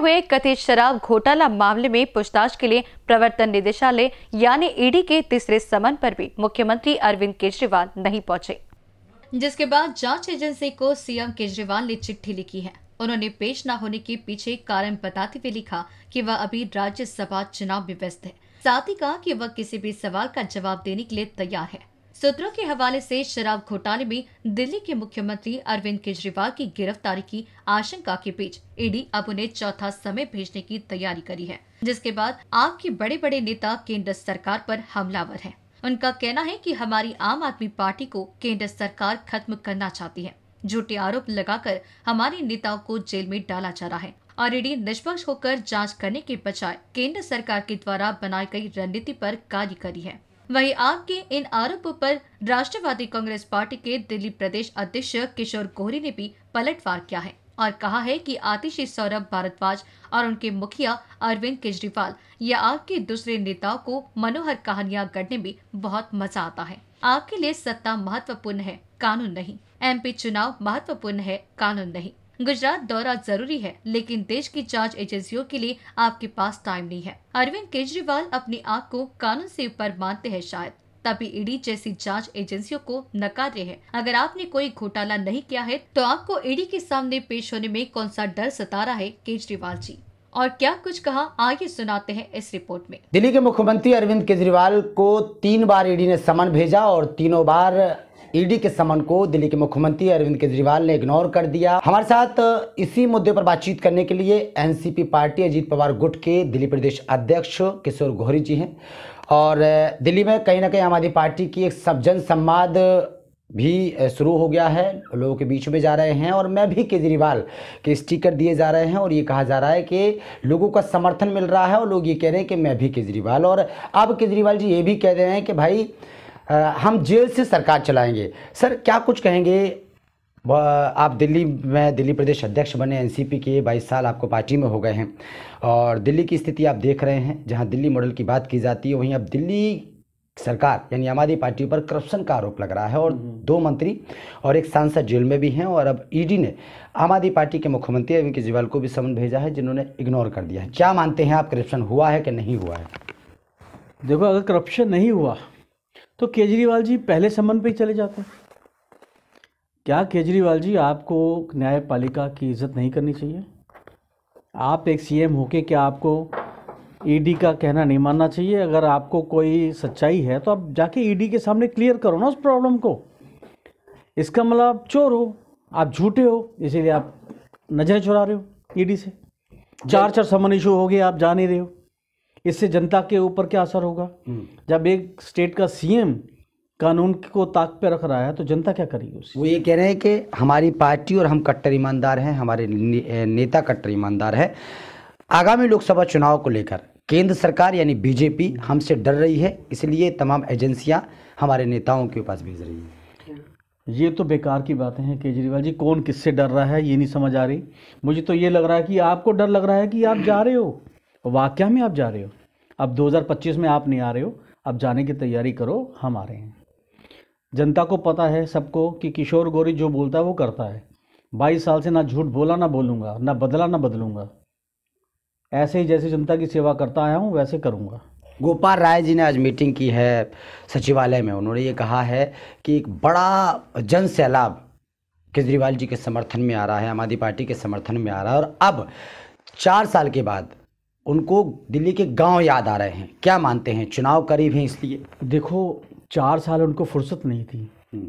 हुए कथित शराब घोटाला मामले में पूछताछ के लिए प्रवर्तन निदेशालय यानी ईडी के तीसरे समन पर भी मुख्यमंत्री अरविंद केजरीवाल नहीं पहुंचे जिसके बाद जांच एजेंसी को सीएम केजरीवाल ने चिट्ठी लिखी है उन्होंने पेश न होने के पीछे कारण बताते हुए लिखा कि वह अभी राज्यसभा चुनाव में व्यस्त है साथ ही कहा कि वह किसी भी सवाल का जवाब देने के लिए तैयार है सूत्रों के हवाले से शराब घोटाले में दिल्ली के मुख्यमंत्री अरविंद केजरीवाल की गिरफ्तारी की आशंका के बीच ईडी अब उन्हें चौथा समय भेजने की तैयारी करी है जिसके बाद आपके बड़े बड़े नेता केंद्र सरकार पर हमलावर हैं। उनका कहना है कि हमारी आम आदमी पार्टी को केंद्र सरकार खत्म करना चाहती है झूठे आरोप लगाकर हमारे नेताओं को जेल में डाला जा रहा है और ईडी निष्पक्ष होकर जांच करने के बजाय केंद्र सरकार के द्वारा बनाई गई रणनीति पर कार्य करी है वहीं आग के इन आरोपों पर राष्ट्रवादी कांग्रेस पार्टी के दिल्ली प्रदेश अध्यक्ष किशोर कोहरी ने भी पलटवार किया है और कहा है कि आतिशी सौरभ भारद्वाज और उनके मुखिया अरविंद केजरीवाल या आग के दूसरे नेताओं को मनोहर कहानियां गढ़ने में बहुत मजा आता है आपके लिए सत्ता महत्वपूर्ण है कानून नहीं एमपी चुनाव महत्वपूर्ण है कानून नहीं गुजरात दौरा जरूरी है लेकिन देश की जांच एजेंसियों के लिए आपके पास टाइम नहीं है अरविंद केजरीवाल अपने आप को कानून से ऊपर मानते हैं शायद तभी ईडी जैसी जांच एजेंसियों को नकारे है अगर आपने कोई घोटाला नहीं किया है तो आपको ईडी के सामने पेश होने में कौन सा डर सता रहा है केजरीवाल जी और क्या कुछ कहा आगे सुनाते हैं इस रिपोर्ट में दिल्ली के मुख्यमंत्री अरविंद केजरीवाल को तीन बार ईडी ने समन भेजा और तीनों बार ईडी के समन को दिल्ली के मुख्यमंत्री अरविंद केजरीवाल ने इग्नोर कर दिया हमारे साथ इसी मुद्दे पर बातचीत करने के लिए एनसीपी पार्टी अजीत पवार गुट के दिल्ली प्रदेश अध्यक्ष किशोर गोहरी जी हैं और दिल्ली में कहीं ना कहीं आम आदमी पार्टी की एक सब जन संवाद भी शुरू हो गया है लोगों के बीच में जा रहे हैं और मैं भी केजरीवाल के स्टिकर दिए जा रहे हैं और ये कहा जा रहा है कि लोगों का समर्थन मिल रहा है और लोग ये कह रहे हैं कि मैं भी केजरीवाल और अब केजरीवाल जी ये भी कह रहे हैं कि भाई हम जेल से सरकार चलाएंगे सर क्या कुछ कहेंगे आप दिल्ली में दिल्ली प्रदेश अध्यक्ष बने एनसीपी के 22 साल आपको पार्टी में हो गए हैं और दिल्ली की स्थिति आप देख रहे हैं जहां दिल्ली मॉडल की बात की जाती है वहीं अब दिल्ली सरकार यानी आम आदमी पार्टी पर करप्शन का आरोप लग रहा है और हम्म। दो मंत्री और एक सांसद जेल में भी हैं और अब ईडी ने आम आदमी पार्टी के मुख्यमंत्री अरविंद केजरीवाल को भी समन भेजा है जिन्होंने इग्नोर कर दिया है क्या मानते हैं आप करप्शन हुआ है कि नहीं हुआ है देखो अगर करप्शन नहीं हुआ तो केजरीवाल जी पहले समन पे ही चले जाते हैं क्या केजरीवाल जी आपको न्यायपालिका की इज्जत नहीं करनी चाहिए आप एक सीएम होके क्या आपको ईडी e का कहना नहीं मानना चाहिए अगर आपको कोई सच्चाई है तो आप जाके ईडी e के सामने क्लियर करो ना उस प्रॉब्लम को इसका मतलब आप चोर हो आप झूठे हो इसीलिए आप नज़रें चुरा रहे हो ईडी e से चार चार समन इशू हो गए आप जा नहीं रहे हो इससे जनता के ऊपर क्या असर होगा हम्म। जब एक स्टेट का सीएम कानून को ताक पे रख रहा है तो जनता क्या करेगी उससे वो ये कह रहे हैं कि हमारी पार्टी और हम कट्टर ईमानदार हैं हमारे ने, नेता कट्टर ईमानदार है आगामी लोकसभा चुनाव को लेकर केंद्र सरकार यानी बीजेपी हमसे डर रही है इसलिए तमाम एजेंसियां हमारे नेताओं के पास भेज रही हैं ये तो बेकार की बातें हैं केजरीवाल जी कौन किससे डर रहा है ये नहीं समझ आ रही मुझे तो ये लग रहा है कि आपको डर लग रहा है कि आप जा रहे हो वाक्या में आप जा रहे हो अब 2025 में आप नहीं आ रहे हो अब जाने की तैयारी करो हम आ रहे हैं जनता को पता है सबको कि किशोर गौरी जो बोलता है वो करता है बाईस साल से ना झूठ बोला ना बोलूँगा ना बदला ना बदलूँगा ऐसे ही जैसे जनता की सेवा करता आया हूँ वैसे करूँगा गोपाल राय जी ने आज मीटिंग की है सचिवालय में उन्होंने ये कहा है कि एक बड़ा जन सैलाब केजरीवाल जी के समर्थन में आ रहा है आम आदमी पार्टी के समर्थन में आ रहा है और अब चार साल के बाद उनको दिल्ली के गांव याद आ रहे हैं क्या मानते हैं चुनाव करीब हैं इसलिए देखो चार साल उनको फुर्सत नहीं थी हम्म।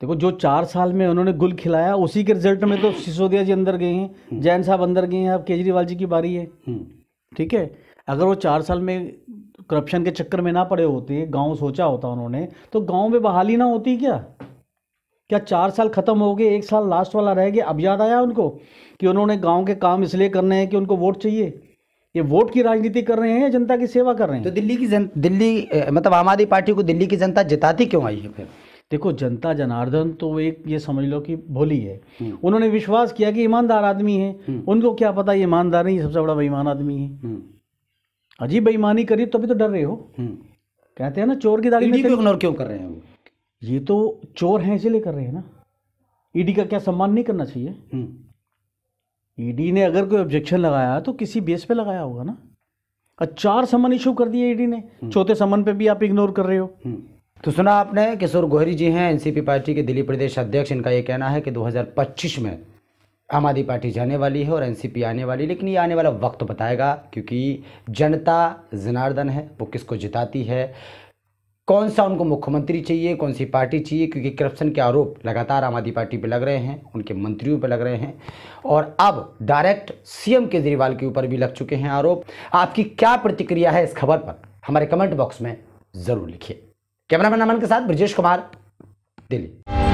देखो जो चार साल में उन्होंने गुल खिलाया उसी के रिजल्ट में तो हम्म। सिसोदिया जी अंदर गए हैं हम्म। जैन साहब अंदर गए हैं अब केजरीवाल जी की बारी है ठीक है अगर वो चार साल में करप्शन के चक्कर में ना पड़े होते गांव सोचा होता उन्होंने तो गांव में बहाली ना होती क्या क्या चार साल ख़त्म हो गए एक साल लास्ट वाला रह गया अब याद आया उनको कि उन्होंने गांव के काम इसलिए करने हैं कि उनको वोट चाहिए ये वोट की राजनीति कर रहे हैं या जनता की सेवा कर रहे हैं तो दिल्ली की जन दिल्ली मतलब आम आदमी पार्टी को दिल्ली की जनता जिताती क्यों आई है फिर देखो जनता जनार्दन तो एक ये समझ लो कि भोली है हम्म। उन्होंने विश्वास किया कि ईमानदार आदमी है हम्म। उनको क्या पता ये ईमानदार नहीं सबसे बड़ा बेईमान आदमी है हम्म। अजीब बेईमानी करी तभी तो, तो डर रहे हो कहते हैं ना चोर की दाढ़ी में इग्नोर क्यों कर रहे हैं ये तो चोर हैं इसीलिए कर रहे हैं ना ईडी का क्या सम्मान नहीं करना चाहिए ईडी e ने अगर कोई ऑब्जेक्शन लगाया तो किसी बेस पे लगाया होगा ना और चार समन इशू कर दिए ईडी e ने हम्म। चौथे समन पे भी आप इग्नोर कर रहे हो हम्म। तो सुना आपने किशोर गोहरी जी हैं एनसीपी पार्टी के दिल्ली प्रदेश अध्यक्ष इनका ये कहना है कि 2025 में आम आदमी पार्टी जाने वाली है और एनसीपी आने वाली लेकिन ये आने वाला वक्त बताएगा क्योंकि जनता जनार्दन है वो किसको जिताती है कौन सा उनको मुख्यमंत्री चाहिए कौन सी पार्टी चाहिए क्योंकि करप्शन के आरोप लगातार आम आदमी पार्टी पे लग रहे हैं उनके मंत्रियों पे लग रहे हैं और अब डायरेक्ट सीएम केजरीवाल के ऊपर भी लग चुके हैं आरोप आपकी क्या प्रतिक्रिया है इस खबर पर हमारे कमेंट बॉक्स में ज़रूर लिखिए कैमरामैन अमन के साथ ब्रजेश कुमार दिल्ली